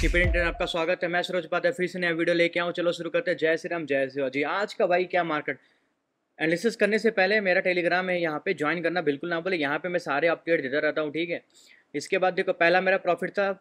tiffin आपका स्वागत है मैं सरोज उपाध्याय फिर से नया वीडियो लेके आऊँ चलो शुरू करते हैं जय श्री राम जय श्री जी आज का भाई क्या मार्केट एनालिसिस करने से पहले मेरा टेलीग्राम है यहाँ पे ज्वाइन करना बिल्कुल ना बोले यहाँ पे मैं सारे अपडेट देता रहता हूँ ठीक है इसके बाद देखो पहला मेरा प्रॉफिट था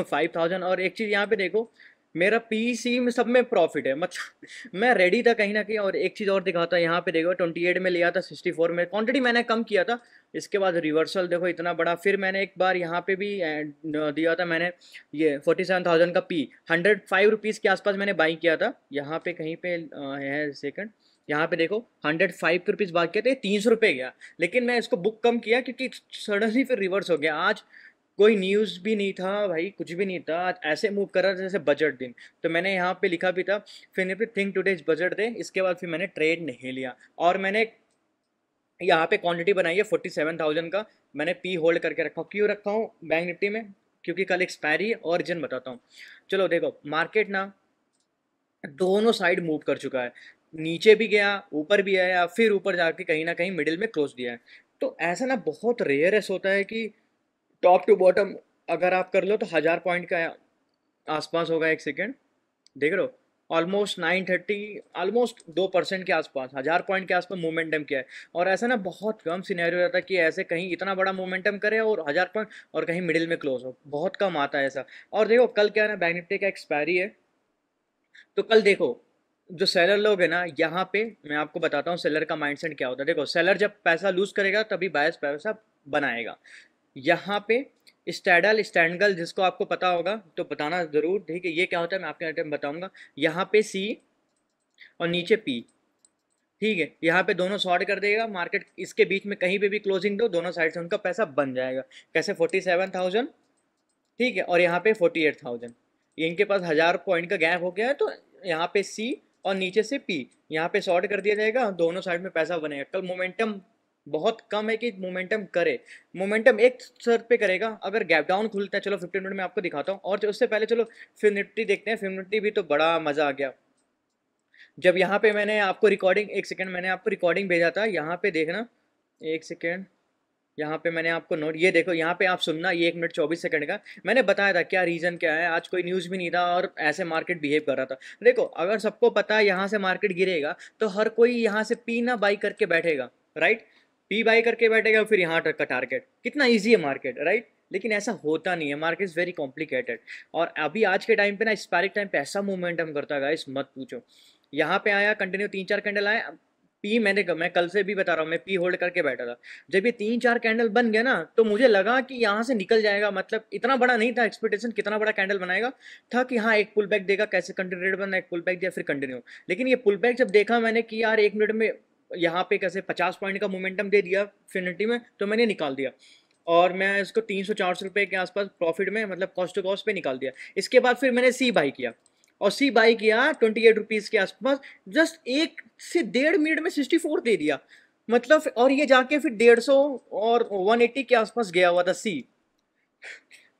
फाइव थाउजेंड और एक चीज़ यहाँ पे देखो मेरा पी में सब में प्रॉफिट है मतलब मैं रेडी था कहीं ना कहीं और एक चीज़ और दिखाता यहाँ पे देखो ट्वेंटी में लिया था सिक्सटी में क्वान्टिटी मैंने कम किया था इसके बाद रिवर्सल देखो इतना बड़ा फिर मैंने एक बार यहाँ पे भी दिया था मैंने ये फोर्टी सेवन थाउजेंड का पी हंड्रेड फाइव रुपीज़ के आसपास मैंने बाई किया था यहाँ पे कहीं पे है सेकंड यहाँ पे देखो हंड्रेड फाइव के रुपीज़ बाकी थे तीन सौ रुपये गया लेकिन मैं इसको बुक कम किया क्योंकि सडनली फिर रिवर्स हो गया आज कोई न्यूज़ भी नहीं था भाई कुछ भी नहीं था आज ऐसे मूव कर रहा था जैसे बजट दिन तो मैंने यहाँ पे लिखा भी था फिर थिंक टुडे इज बजट दे इसके बाद फिर मैंने ट्रेड नहीं लिया और मैंने यहाँ पे क्वांटिटी बनाई है फोर्टी सेवन थाउजेंड का मैंने पी होल्ड करके रखा हूँ क्यों रखा हूँ बैंक निफ्टी में क्योंकि कल एक्सपायरी है और जिन बताता हूँ चलो देखो मार्केट ना दोनों साइड मूव कर चुका है नीचे भी गया ऊपर भी आया फिर ऊपर जाके कहीं ना कहीं मिडिल में क्लोज दिया है तो ऐसा ना बहुत रेयरस होता है कि टॉप टू बॉटम अगर आप कर लो तो हज़ार पॉइंट का आसपास होगा एक सेकेंड देख रहे हो ऑलमोस्ट नाइन थर्टी ऑलमोस्ट दो परसेंट के आसपास हज़ार पॉइंट के आसपास मोमेंटम किया है और ऐसा ना बहुत कम सिनेरियो रहता है कि ऐसे कहीं इतना बड़ा मोमेंटम करे और हज़ार पॉइंट और कहीं मिडिल में क्लोज हो बहुत कम आता है ऐसा और देखो कल क्या है ना बैंक निफ्टी का एक्सपायरी है तो कल देखो जो सेलर लोग हैं ना यहाँ पे मैं आपको बताता हूँ सेलर का माइंडसेट क्या होता है देखो सेलर जब पैसा लूज करेगा तभी बायस पैसा बनाएगा यहाँ पे स्टैडल स्टैंडगल जिसको आपको पता होगा तो बताना ज़रूर ठीक है ये क्या होता है मैं आपके आइटम बताऊंगा यहाँ पे सी और नीचे पी ठीक है यहाँ पे दोनों सॉर्ट कर देगा मार्केट इसके बीच में कहीं पे भी क्लोजिंग दो दोनों साइड से उनका पैसा बन जाएगा कैसे फोर्टी सेवन थाउजेंड ठीक है और यहाँ पे फोर्टी एट थाउजेंड इनके पास हज़ार पॉइंट का गैप हो गया है तो यहाँ पे सी और नीचे से पी यहाँ पे शॉर्ट कर दिया जाएगा दोनों साइड में पैसा बनेगा कल मोमेंटम बहुत कम है कि मोमेंटम करे मोमेंटम एक सर पे करेगा अगर गैप डाउन खुलता है चलो फिफ्टी मिनट में आपको दिखाता हूँ और उससे पहले चलो फिर निफ्टी देखते हैं फिर निफ्टी भी तो बड़ा मज़ा आ गया जब यहाँ पे मैंने आपको रिकॉर्डिंग एक सेकेंड मैंने आपको रिकॉर्डिंग भेजा था यहाँ पे देखना एक सेकेंड यहाँ पे मैंने आपको नोट ये देखो यहाँ पे आप सुनना ये एक मिनट चौबीस सेकंड का मैंने बताया था क्या रीज़न क्या है आज कोई न्यूज़ भी नहीं था और ऐसे मार्केट बिहेव कर रहा था देखो अगर सबको पता है यहाँ से मार्केट गिरेगा तो हर कोई यहाँ से पीना बाई करके बैठेगा राइट पी बाई करके बैठेगा फिर यहाँ तक का टारगेट कितना ईजी है मार्केट राइट लेकिन ऐसा होता नहीं है मार्केट इज़ वेरी कॉम्प्लिकेटेड और अभी आज के टाइम पे ना स्पारिक टाइम पे ऐसा मोमेंटम करता है इस मत पूछो यहाँ पे आया कंटिन्यू तीन चार कैंडल आए पी मैंने मैं कल से भी बता रहा हूँ मैं पी होल्ड करके बैठा था जब ये तीन चार कैंडल बन गया ना तो मुझे लगा कि यहाँ से निकल जाएगा मतलब इतना बड़ा नहीं था एक्सपेक्टेशन कितना बड़ा कैंडल बनाएगा था कि हाँ एक पुल बैक देगा कैसे कंटिन्यू रेट बना एक पुल बैक दिया फिर कंटिन्यू लेकिन ये पुल बैक जब देखा मैंने कि यार एक मिनट में यहाँ पे कैसे पचास पॉइंट का मोमेंटम दे दिया फिनिटी में तो मैंने निकाल दिया और मैं इसको तीन सौ चार सौ रुपये के आसपास प्रॉफिट में मतलब कॉस्ट टू कॉस्ट पे निकाल दिया इसके बाद फिर मैंने सी बाई किया और सी बाई किया ट्वेंटी एट रुपीज़ के आसपास जस्ट एक से डेढ़ मिनट में सिक्सटी फोर दे दिया मतलब और ये जाके फिर डेढ़ सौ और वन एट्टी के आसपास गया हुआ था सी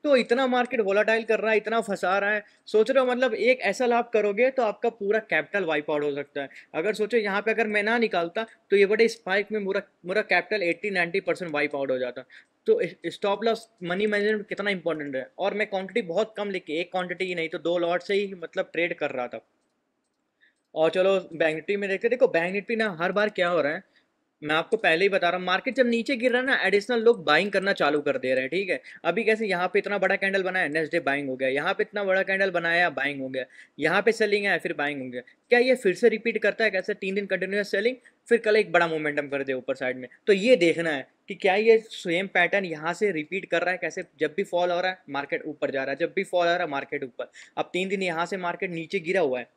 तो इतना मार्केट वोलाटाइल कर रहा है इतना फंसा रहा है सोच रहे हो मतलब एक ऐसा लाभ करोगे तो आपका पूरा कैपिटल वाइप आउट हो सकता है अगर सोचो यहाँ पे अगर मैं ना निकालता तो ये बड़े स्पाइक में मेरा मेरा कैपिटल 80 90 परसेंट वाइप आउट हो जाता तो स्टॉप लॉस मनी मैनेजमेंट कितना इंपॉर्टेंट है और मैं क्वान्टिटी बहुत कम लेके एक क्वान्टिटी ही नहीं तो दो लॉट से ही मतलब ट्रेड कर रहा था और चलो बैंक निफ्टी में देखते देखो बैंक निफ्टी ना हर बार क्या हो रहा है मैं आपको पहले ही बता रहा हूँ मार्केट जब नीचे गिर रहा है ना एडिशनल लोग बाइंग करना चालू कर दे रहे हैं ठीक है अभी कैसे यहाँ पे इतना बड़ा कैंडल बनाया नेक्स्ट डे बाइंग हो गया यहाँ पे इतना बड़ा कैंडल बनाया बाइंग हो गया यहाँ पे सेलिंग है फिर बाइंग हो गया क्या ये फिर से रिपीट करता है कैसे तीन दिन कंटिन्यूस सेलिंग फिर कल एक बड़ा मोमेंटम कर दे ऊपर साइड में तो ये देखना है कि क्या ये सेम पैटर्न यहाँ से रिपीट कर रहा है कैसे जब भी फॉल हो रहा है मार्केट ऊपर जा रहा है जब भी फॉल हो रहा है मार्केट ऊपर अब तीन दिन यहाँ से मार्केट नीचे गिरा हुआ है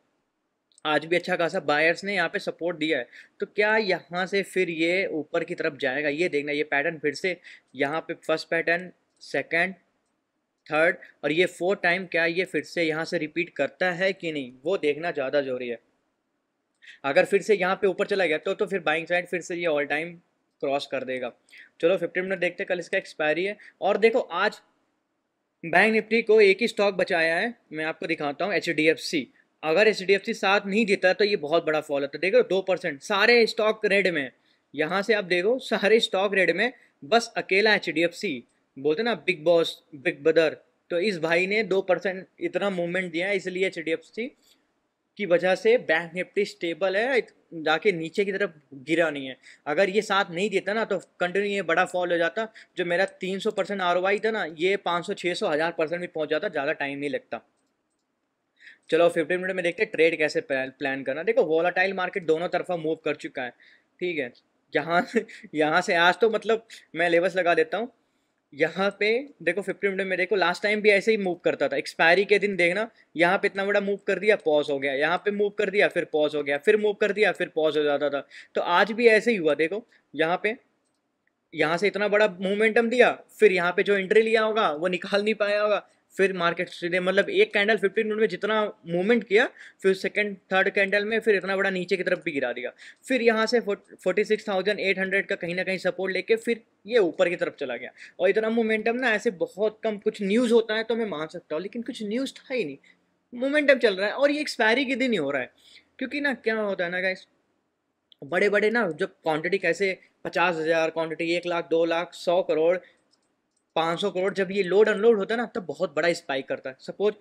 आज भी अच्छा खासा बायर्स ने यहाँ पे सपोर्ट दिया है तो क्या यहाँ से फिर ये ऊपर की तरफ जाएगा ये देखना ये पैटर्न फिर से यहाँ पे फर्स्ट पैटर्न सेकंड थर्ड और ये फोर्थ टाइम क्या ये फिर से यहाँ से रिपीट करता है कि नहीं वो देखना ज़्यादा जरूरी है अगर फिर से यहाँ पे ऊपर चला गया तो तो फिर बाइंग साइड फिर से ये ऑल टाइम क्रॉस कर देगा चलो फिफ्टी मिनट देखते हैं कल इसका एक्सपायरी है और देखो आज बैंक निफ्टी को एक ही स्टॉक बचाया है मैं आपको दिखाता हूँ एच डी एफ सी अगर एच डी साथ नहीं देता तो ये बहुत बड़ा फॉल होता देखो दो परसेंट सारे स्टॉक रेड में यहाँ से आप देखो सारे स्टॉक रेड में बस अकेला एच डी एफ सी बोलते ना बिग बॉस बिग ब्रदर तो इस भाई ने दो परसेंट इतना मूवमेंट दिया इसलिए एच डी एफ सी की वजह से बैंक निफ्टी स्टेबल है जाके नीचे की तरफ गिरा नहीं है अगर ये साथ नहीं देता ना तो कंटिन्यू ये बड़ा फॉल हो जाता जो मेरा 300 परसेंट आर था ना ये 500 600 हज़ार परसेंट भी पहुंच जाता ज़्यादा टाइम नहीं लगता चलो फिफ्टीन मिनट में देखते हैं ट्रेड कैसे प्लान करना देखो वॉलाटाइल मार्केट दोनों तरफा मूव कर चुका है ठीक है यहाँ यहाँ से आज तो मतलब मैं लेवल्स लगा देता हूँ यहाँ पे देखो फिफ्टी मिनट में देखो लास्ट टाइम भी ऐसे ही मूव करता था एक्सपायरी के दिन देखना यहाँ पे इतना बड़ा मूव कर दिया पॉज हो गया यहाँ पे मूव कर दिया फिर पॉज हो गया फिर मूव कर दिया फिर पॉज हो जाता था तो आज भी ऐसे ही हुआ देखो यहाँ पे यहाँ से इतना बड़ा मोमेंटम दिया फिर यहाँ पे जो एंट्री लिया होगा वो निकाल नहीं पाया होगा फिर मार्केट सीधे मतलब एक कैंडल फिफ्टीन मिनट में जितना मूवमेंट किया फिर सेकंड थर्ड कैंडल में फिर इतना बड़ा नीचे की तरफ भी गिरा दिया फिर यहाँ से forty six thousand eight hundred का कहीं ना कहीं सपोर्ट लेके फिर ये ऊपर की तरफ चला गया और इतना मोमेंटम ना ऐसे बहुत कम कुछ न्यूज़ होता है तो मैं मान सकता हूँ लेकिन कुछ न्यूज़ था ही नहीं मोमेंटम चल रहा है और ये एक्सपायरी के दिन ही हो रहा है क्योंकि ना क्या होता है ना गाइस बड़े बड़े ना जब क्वांटिटी कैसे पचास हज़ार क्वान्टिटी एक लाख दो लाख सौ करोड़ 500 करोड़ जब ये लोड अनलोड होता है ना तब बहुत बड़ा स्पाइक करता है सपोज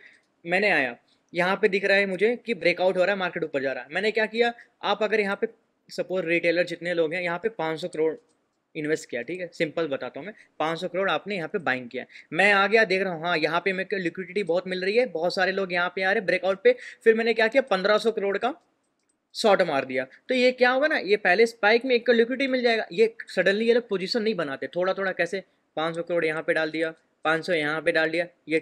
मैंने आया यहाँ पे दिख रहा है मुझे कि ब्रेकआउट हो रहा है मार्केट ऊपर जा रहा है मैंने क्या किया आप अगर यहाँ पे सपोज रिटेलर जितने लोग हैं यहाँ पे 500 करोड़ इन्वेस्ट किया ठीक है सिंपल बताता हूँ मैं 500 करोड़ आपने यहाँ पे बाइंग किया मैं आ गया देख रहा हूँ हाँ यहाँ पे मेरे को लिक्विडिटी बहुत मिल रही है बहुत सारे लोग यहाँ पे आ रहे ब्रेकआउट पे फिर मैंने क्या किया सौ करोड़ का शॉर्ट मार दिया तो ये क्या होगा ना ये पहले स्पाइक में एक का तो लिक्विडिटी मिल जाएगा ये सडनली ये लोग पोजिशन नहीं बनाते थोड़ा थोड़ा कैसे पाँच सौ करोड़ यहाँ पे डाल दिया पाँच सौ यहाँ पर डाल दिया ये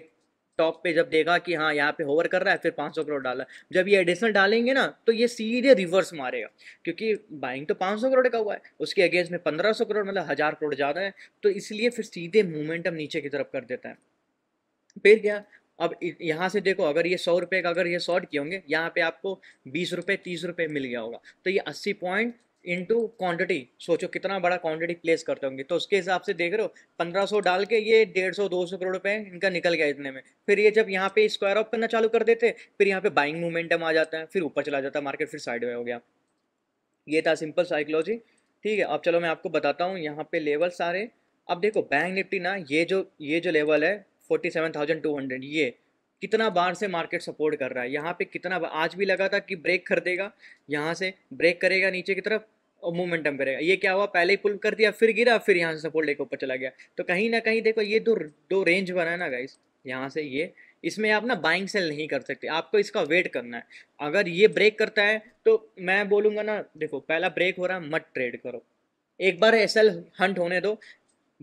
टॉप पे जब देखा कि हाँ यहाँ पे होवर कर रहा है फिर 500 करोड़ डाला जब ये एडिशनल डालेंगे ना तो ये सीधे रिवर्स मारेगा क्योंकि बाइंग तो 500 करोड़ का हुआ है उसके अगेंस्ट में 1500 करोड़ मतलब हज़ार करोड़ ज़्यादा है तो इसलिए फिर सीधे मोमेंटम नीचे की तरफ कर देता है फिर क्या अब यहाँ से देखो अगर ये सौ रुपये का अगर ये शॉर्ट किए होंगे यहाँ पे आपको बीस रुपये तीस रुपये मिल गया होगा तो ये अस्सी पॉइंट इंटू क्वांटिटी सोचो कितना बड़ा क्वांटिटी प्लेस करते होंगे तो उसके हिसाब से देख रहे हो पंद्रह सौ डाल के ये डेढ़ सौ दो सौ करोड़ रुपए इनका निकल गया इतने में फिर ये जब यहाँ पे स्क्वायर ऑफ करना चालू कर देते फिर यहाँ पे बाइंग मूवमेंटम आ जाता है फिर ऊपर चला जाता है मार्केट फिर साइड में हो गया ये था सिंपल साइकोलॉजी ठीक है अब चलो मैं आपको बताता हूँ यहाँ पे लेवल सारे अब देखो बैंक निफ्टी ना ये जो ये जो लेवल है forty seven thousand two hundred ये कितना बार से मार्केट सपोर्ट कर रहा है यहाँ पे कितना बार आज भी लगा था कि ब्रेक कर देगा यहाँ से ब्रेक करेगा नीचे की तरफ और मोमेंटम पे रहेगा ये क्या हुआ पहले ही पुल कर दिया फिर गिरा फिर यहाँ से सपोर्ट लेकर ऊपर चला गया तो कहीं ना कहीं देखो ये दो दो रेंज बना है ना गाइस यहाँ से ये इसमें आप ना बाइंग सेल नहीं कर सकते आपको इसका वेट करना है अगर ये ब्रेक करता है तो मैं बोलूँगा ना देखो पहला ब्रेक हो रहा है मत ट्रेड करो एक बार एस हंट होने दो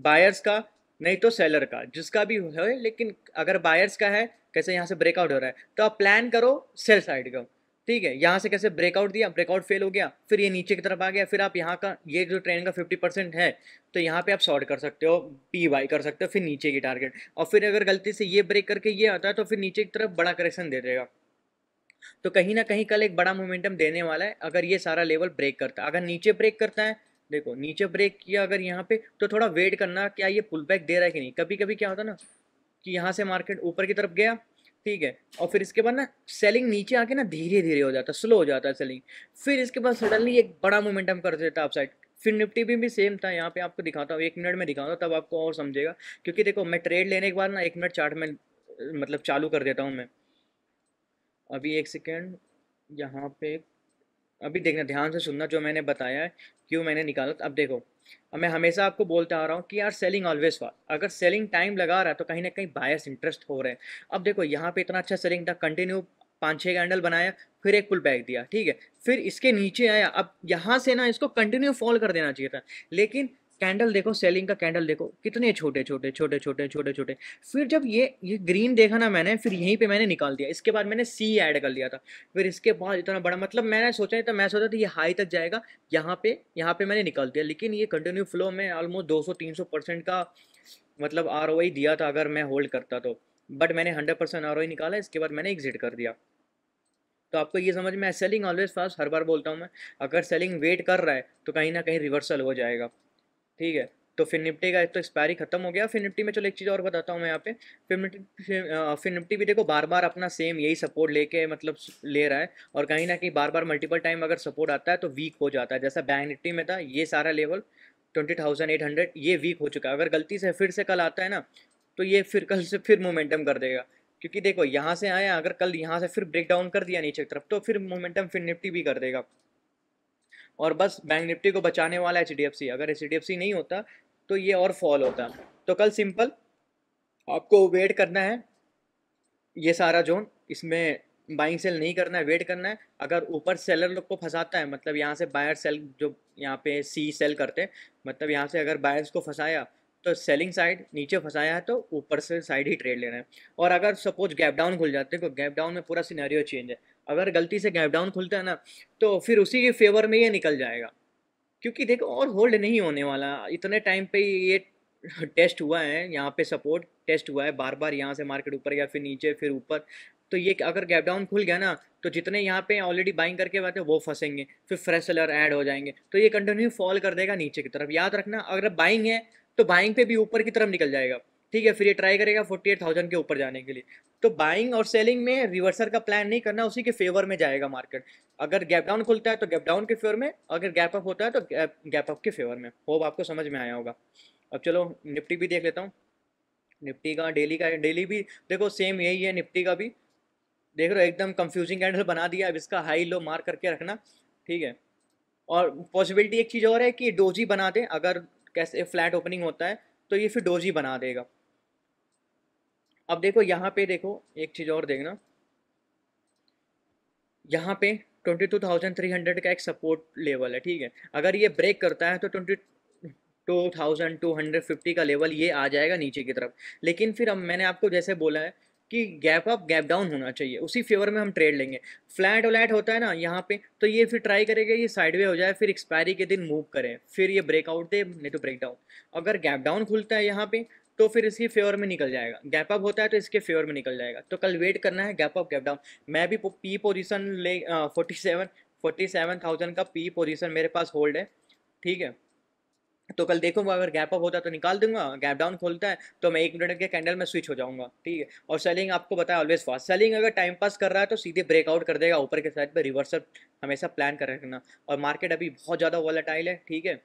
बायर्स का नहीं तो सेलर का जिसका भी है लेकिन अगर बायर्स का है कैसे यहाँ से ब्रेकआउट हो रहा है तो आप प्लान करो सेल साइड का ठीक है यहाँ से कैसे ब्रेकआउट दिया ब्रेकआउट फेल हो गया फिर ये नीचे की तरफ आ गया फिर आप यहाँ का ये जो ट्रेन का फिफ्टी परसेंट है तो यहाँ पे आप शॉर्ट कर सकते हो पी वाई कर सकते हो फिर नीचे की टारगेट और फिर अगर गलती से ये ब्रेक करके ये आता है तो फिर नीचे की तरफ बड़ा करेक्शन दे देगा तो कहीं ना कहीं कल एक बड़ा मोमेंटम देने वाला है अगर ये सारा लेवल ब्रेक करता है अगर नीचे ब्रेक करता है देखो नीचे ब्रेक किया अगर यहाँ पे तो थोड़ा वेट करना क्या ये पुल बैक दे रहा है कि नहीं कभी कभी क्या होता है ना कि यहाँ से मार्केट ऊपर की तरफ गया ठीक है और फिर इसके बाद ना सेलिंग नीचे आके ना धीरे धीरे हो जाता है स्लो हो जाता है सेलिंग फिर इसके बाद सडनली एक बड़ा मोमेंटम कर देता है अपसाइड फिर निफ्टी भी भी सेम था यहाँ पे आपको दिखाता हूँ एक मिनट में दिखाता हूँ तब आपको और समझेगा क्योंकि देखो मैं ट्रेड लेने के बाद ना एक मिनट चार्ट में मतलब चालू कर देता हूँ मैं अभी एक सेकेंड यहाँ पे अभी देखना ध्यान से सुनना जो मैंने बताया है क्यों मैंने निकाला अब देखो अब मैं हमेशा आपको बोलते आ रहा हूँ कि यार सेलिंग ऑलवेज फॉर अगर सेलिंग टाइम लगा रहा है तो कहीं ना कहीं बायस इंटरेस्ट हो रहे हैं अब देखो यहाँ पे इतना अच्छा सेलिंग था कंटिन्यू पाँच छः कैंडल बनाया फिर एक पुल बैक दिया ठीक है फिर इसके नीचे आया अब यहाँ से ना इसको कंटिन्यू फॉल कर देना चाहिए था लेकिन कैंडल देखो सेलिंग का कैंडल देखो कितने छोटे छोटे छोटे छोटे छोटे छोटे फिर जब ये ये ग्रीन देखा ना मैंने फिर यहीं पे मैंने निकाल दिया इसके बाद मैंने सी ऐड कर लिया था फिर इसके बाद इतना बड़ा मतलब मैंने सोचा नहीं था मैं सोचा था ये हाई तक जाएगा यहाँ पे यहाँ पे मैंने निकाल दिया लेकिन ये कंटिन्यू फ्लो में ऑलमोस्ट दो सौ का मतलब आर दिया था अगर मैं होल्ड करता तो बट मैंने हंड्रेड परसेंट आर निकाला इसके बाद मैंने एग्जिट कर दिया तो आपको ये समझ में सेलिंग ऑलवेज फास्ट हर बार बोलता हूँ मैं अगर सेलिंग वेट कर रहा है तो कहीं ना कहीं रिवर्सल हो जाएगा ठीक है तो फिर निफ्टी का एक तो एक्सपायरी खत्म हो गया फिर निफ्टी में चलो एक चीज़ और बताता हूँ मैं यहाँ पे फिर निफ्टी फिर निफ्टी भी देखो बार बार अपना सेम यही सपोर्ट लेके मतलब ले रहा है और कहीं ना कहीं बार बार मल्टीपल टाइम अगर सपोर्ट आता है तो वीक हो जाता है जैसा बैंक निफ्टी में था ये सारा level twenty thousand eight hundred ये वीक हो चुका है अगर गलती से फिर से कल आता है ना तो ये फिर कल से फिर मोमेंटम कर देगा क्योंकि देखो यहाँ से आया अगर कल यहाँ से फिर ब्रेक डाउन कर दिया नीचे की तरफ तो फिर मोमेंटम फिर निफ्टी भी कर देगा और बस बैंक निफ्टी को बचाने वाला एच डी अगर एच डी नहीं होता तो ये और फॉल होता तो कल सिंपल आपको वेट करना है ये सारा जोन इसमें बाइंग सेल नहीं करना है वेट करना है अगर ऊपर सेलर लोग को फंसाता है मतलब यहाँ से बायर सेल जो यहाँ पे सी सेल करते हैं मतलब यहाँ से अगर बायर्स को फंसाया तो सेलिंग साइड नीचे फंसाया है तो ऊपर से साइड ही ट्रेड लेना है और अगर सपोज गैप डाउन खुल जाते हैं तो गैप डाउन में पूरा सिनेरियो चेंज है अगर गलती से गैप डाउन खुलता है ना तो फिर उसी के फेवर में ये निकल जाएगा क्योंकि देखो और होल्ड नहीं होने वाला इतने टाइम पे ये टेस्ट हुआ है यहाँ पे सपोर्ट टेस्ट हुआ है बार बार यहाँ से मार्केट ऊपर या फिर नीचे फिर ऊपर तो ये अगर गैप डाउन खुल गया ना तो जितने यहाँ पे ऑलरेडी बाइंग करके बैठे वो फंसेंगे फिर फ्रेश सेलर ऐड हो जाएंगे तो ये कंटिन्यू फॉल कर देगा नीचे की तरफ याद रखना अगर बाइंग है तो बाइंग पे भी ऊपर की तरफ निकल जाएगा ठीक है फिर ये ट्राई करेगा फोर्टी एट थाउजेंड के ऊपर जाने के लिए तो बाइंग और सेलिंग में रिवर्सर का प्लान नहीं करना उसी के फेवर में जाएगा मार्केट अगर गैप डाउन खुलता है तो गैप डाउन के फेवर में अगर गैप अप होता है तो गैप अप के फेवर में होप आपको समझ में आया होगा अब चलो निफ्टी भी देख लेता हूँ निफ्टी का डेली का डेली भी देखो सेम यही है निफ्टी का भी देख रहे हो एकदम कंफ्यूजिंग कैंडल बना दिया अब इसका हाई लो मार्क करके रखना ठीक है और पॉसिबिलिटी एक चीज़ और है कि डोजी बना दे अगर कैसे फ्लैट ओपनिंग होता है तो ये फिर डोजी बना देगा अब देखो यहाँ पे देखो एक चीज़ और देखना यहाँ पे 22,300 का एक सपोर्ट लेवल है ठीक है अगर ये ब्रेक करता है तो 22,250 का लेवल ये आ जाएगा नीचे की तरफ लेकिन फिर अब मैंने आपको जैसे बोला है कि गैप अप गैप डाउन होना चाहिए उसी फेवर में हम ट्रेड लेंगे फ्लैट व्लैट होता है ना यहाँ पे तो ये फिर ट्राई करेगा ये साइडवे हो जाए फिर एक्सपायरी के दिन मूव करें फिर ये ब्रेकआउट दे नहीं तो ब्रेक डाउन अगर गैप डाउन खुलता है यहाँ पे तो फिर इसकी फेवर में निकल जाएगा गैप अप होता है तो इसके फेवर में निकल जाएगा तो कल वेट करना है गैप अप गैप डाउन मैं भी पी पोजीशन ले forty seven forty seven thousand का पी पोजीशन मेरे पास होल्ड है ठीक है तो कल देखूंगा अगर गैप अप होता है तो निकाल दूंगा गैप डाउन खोलता है तो मैं एक मिनट के कैंडल में स्विच हो जाऊंगा ठीक है और सेलिंग आपको बताया ऑलवेज फास्ट सेलिंग अगर टाइम पास कर रहा है तो सीधे ब्रेकआउट कर देगा ऊपर के साइड पर रिवर्सल हमेशा प्लान कर रखना और मार्केट अभी बहुत ज़्यादा वॉलेटाइल है ठीक है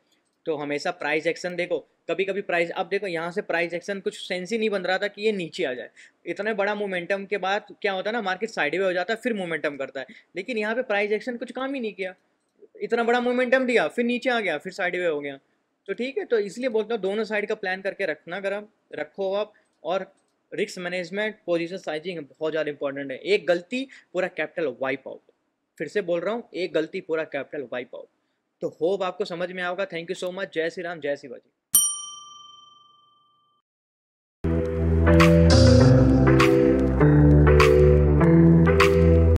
तो हमेशा प्राइस एक्शन देखो कभी कभी प्राइस अब देखो यहाँ से प्राइस एक्शन कुछ सेंस ही नहीं बन रहा था कि ये नीचे आ जाए इतने बड़ा मोमेंटम के बाद क्या होता है ना मार्केट साइड हो जाता है फिर मोमेंटम करता है लेकिन यहाँ पर प्राइज एक्शन कुछ काम ही नहीं किया इतना बड़ा मोमेंटम दिया फिर नीचे आ गया फिर साइड वे हो गया तो ठीक है तो इसलिए बोलता हूँ दोनों साइड का प्लान करके रखना अगर आप रखो आप और रिस्क मैनेजमेंट पोजीशन साइजिंग बहुत ज़्यादा इंपॉर्टेंट है एक गलती पूरा कैपिटल वाइप आउट फिर से बोल रहा हूँ एक गलती पूरा कैपिटल वाइप आउट तो होप आपको समझ में आओगा थैंक यू सो मच जय श्री राम जय शिवाजी